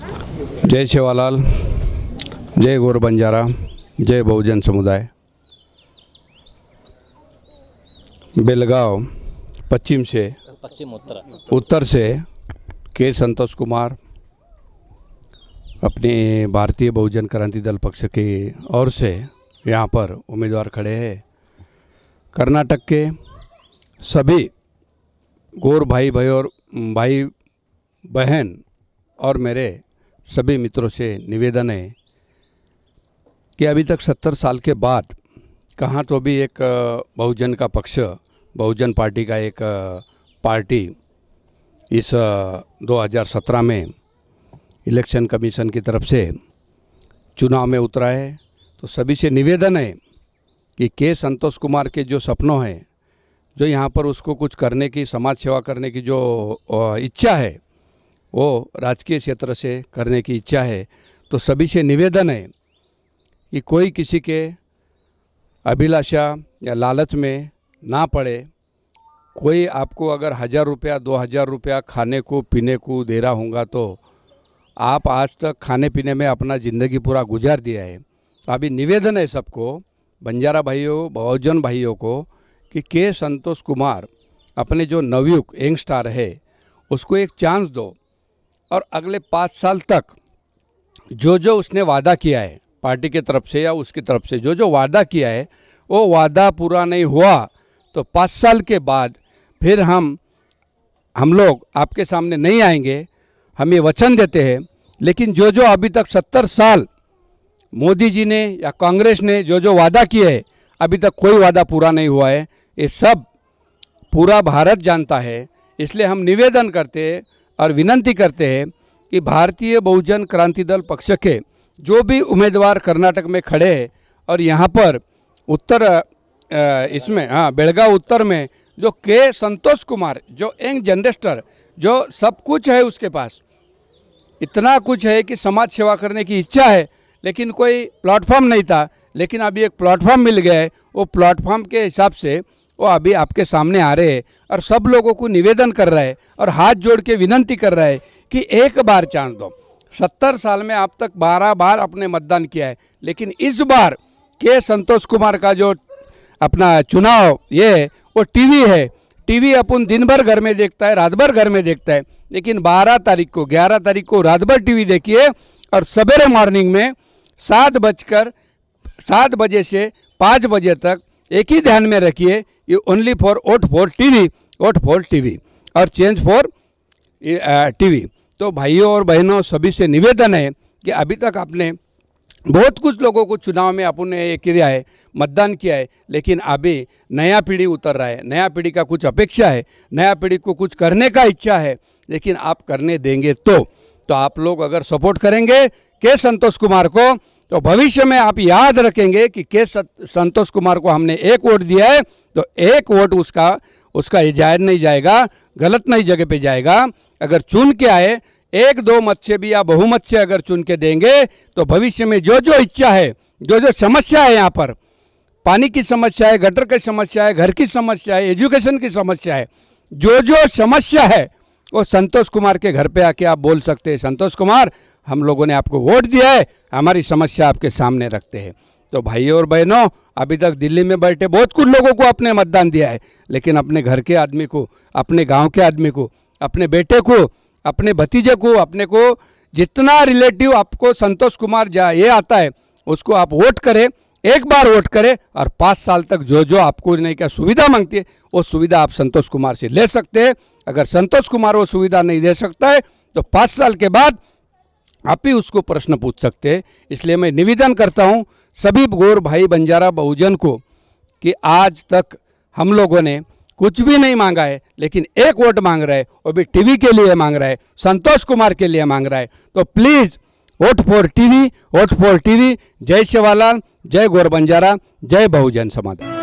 जय शिवालाल जय गौर बंजारा जय बहुजन समुदाय बेलगाव पश्चिम से पश्चिम उत्तर उत्तर से के संतोष कुमार अपने भारतीय बहुजन क्रांति दल पक्ष की ओर से यहाँ पर उम्मीदवार खड़े हैं कर्नाटक के सभी गौर भाई भाई और भाई बहन और मेरे सभी मित्रों से निवेदन है कि अभी तक सत्तर साल के बाद कहाँ तो भी एक बहुजन का पक्ष बहुजन पार्टी का एक पार्टी इस 2017 में इलेक्शन कमीशन की तरफ से चुनाव में उतरा है तो सभी से निवेदन है कि के संतोष कुमार के जो सपनों हैं जो यहाँ पर उसको कुछ करने की समाज सेवा करने की जो इच्छा है वो राजकीय क्षेत्र से करने की इच्छा है तो सभी से निवेदन है कि कोई किसी के अभिलाषा या लालच में ना पड़े कोई आपको अगर हज़ार रुपया दो हज़ार रुपया खाने को पीने को दे रहा होगा तो आप आज तक खाने पीने में अपना ज़िंदगी पूरा गुजार दिया है तो अभी निवेदन है सबको बंजारा भाइयों बहुजन भाइयों को कि के संतोष कुमार अपने जो यंग स्टार है उसको एक चांस दो और अगले पाँच साल तक जो जो उसने वादा किया है पार्टी के तरफ से या उसकी तरफ से जो जो वादा किया है वो वादा पूरा नहीं हुआ तो पाँच साल के बाद फिर हम हम लोग आपके सामने नहीं आएंगे हम ये वचन देते हैं लेकिन जो जो अभी तक सत्तर साल मोदी जी ने या कांग्रेस ने जो जो वादा किए है अभी तक कोई वादा पूरा नहीं हुआ है ये सब पूरा भारत जानता है इसलिए हम निवेदन करते हैं और विनंती करते हैं कि भारतीय बहुजन क्रांति दल पक्ष के जो भी उम्मीदवार कर्नाटक में खड़े हैं और यहाँ पर उत्तर इसमें हाँ बेलगा उत्तर में जो के संतोष कुमार जो यंग जनरेस्टर जो सब कुछ है उसके पास इतना कुछ है कि समाज सेवा करने की इच्छा है लेकिन कोई प्लेटफॉर्म नहीं था लेकिन अभी एक प्लेटफॉर्म मिल गया है वो प्लेटफॉर्म के हिसाब से वो अभी आपके सामने आ रहे हैं और सब लोगों को निवेदन कर रहा है और हाथ जोड़ के विनंती कर रहा है कि एक बार चांस दो सत्तर साल में आप तक बारह बार आपने मतदान किया है लेकिन इस बार के संतोष कुमार का जो अपना चुनाव ये वो टीवी है टीवी अपन दिन भर घर में देखता है रात भर घर में देखता है लेकिन 12 तारीख को 11 तारीख को रात भर टीवी देखिए और सवेरे मॉर्निंग में सात बजकर सात बजे से पाँच बजे तक एक ही ध्यान में रखिए for only for T V TV, for T V और चेंज फॉर टी वी तो भाइयों और बहनों सभी से निवेदन है कि अभी तक आपने बहुत कुछ लोगों को चुनाव में आपने ये किया है मतदान किया है लेकिन अभी नया पीढ़ी उतर रहा है नया पीढ़ी का कुछ अपेक्षा है नया पीढ़ी को कुछ करने का इच्छा है लेकिन आप करने देंगे तो तो आप लोग अगर सपोर्ट करेंगे के संतोष कुमार को तो भविष्य में आप याद रखेंगे कि के संतोष कुमार को हमने एक वोट दिया है तो एक वोट उसका उसका जायज नहीं जाएगा गलत नहीं जगह पे जाएगा अगर चुन के आए एक दो मत से भी या बहुमत से अगर चुन के देंगे तो भविष्य में जो जो इच्छा है जो जो समस्या है यहाँ पर पानी की समस्या है गटर की समस्या है घर की समस्या है एजुकेशन की समस्या है जो जो समस्या है वो संतोष कुमार के घर पे आके आप बोल सकते हैं संतोष कुमार हम लोगों ने आपको वोट दिया है हमारी समस्या आपके सामने रखते हैं तो भाइयों और बहनों अभी तक दिल्ली में बैठे बहुत कुछ लोगों को अपने मतदान दिया है लेकिन अपने घर के आदमी को अपने गांव के आदमी को अपने बेटे को अपने भतीजे को अपने को जितना रिलेटिव आपको संतोष कुमार जा ये आता है उसको आप वोट करें एक बार वोट करें और पाँच साल तक जो जो आपको नहीं क्या सुविधा मांगती है वो सुविधा आप संतोष कुमार से ले सकते हैं अगर संतोष कुमार वो सुविधा नहीं दे सकता है तो पाँच साल के बाद आप ही उसको प्रश्न पूछ सकते हैं इसलिए मैं निवेदन करता हूँ सभी गोर भाई बंजारा बहुजन को कि आज तक हम लोगों ने कुछ भी नहीं मांगा है लेकिन एक वोट मांग रहा है वो भी टीवी के लिए मांग रहा है संतोष कुमार के लिए मांग रहा है तो please vote for TV vote for TV जय शिवालाल जय गोर बंजारा जय बहुजन समाधान